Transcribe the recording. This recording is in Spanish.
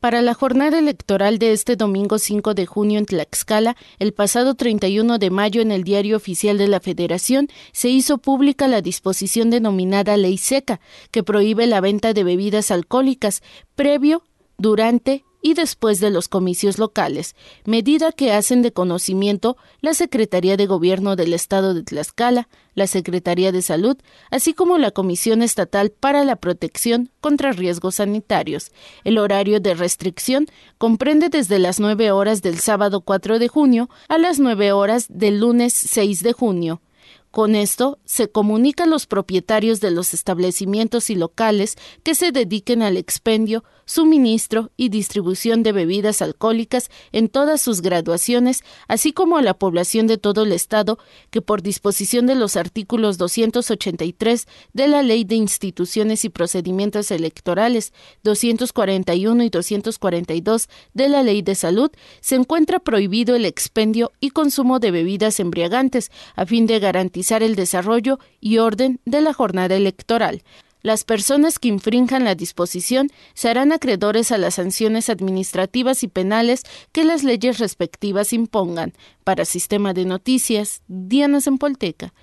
Para la jornada electoral de este domingo 5 de junio en Tlaxcala, el pasado 31 de mayo en el Diario Oficial de la Federación se hizo pública la disposición denominada Ley Seca, que prohíbe la venta de bebidas alcohólicas previo, durante y después de los comicios locales, medida que hacen de conocimiento la Secretaría de Gobierno del Estado de Tlaxcala, la Secretaría de Salud, así como la Comisión Estatal para la Protección contra Riesgos Sanitarios. El horario de restricción comprende desde las 9 horas del sábado 4 de junio a las 9 horas del lunes 6 de junio. Con esto, se comunica a los propietarios de los establecimientos y locales que se dediquen al expendio, suministro y distribución de bebidas alcohólicas en todas sus graduaciones, así como a la población de todo el Estado que, por disposición de los artículos 283 de la Ley de Instituciones y Procedimientos Electorales, 241 y 242 de la Ley de Salud, se encuentra prohibido el expendio y consumo de bebidas embriagantes a fin de garantizar el desarrollo y orden de la jornada electoral. Las personas que infrinjan la disposición serán acreedores a las sanciones administrativas y penales que las leyes respectivas impongan. Para Sistema de Noticias, en Polteca.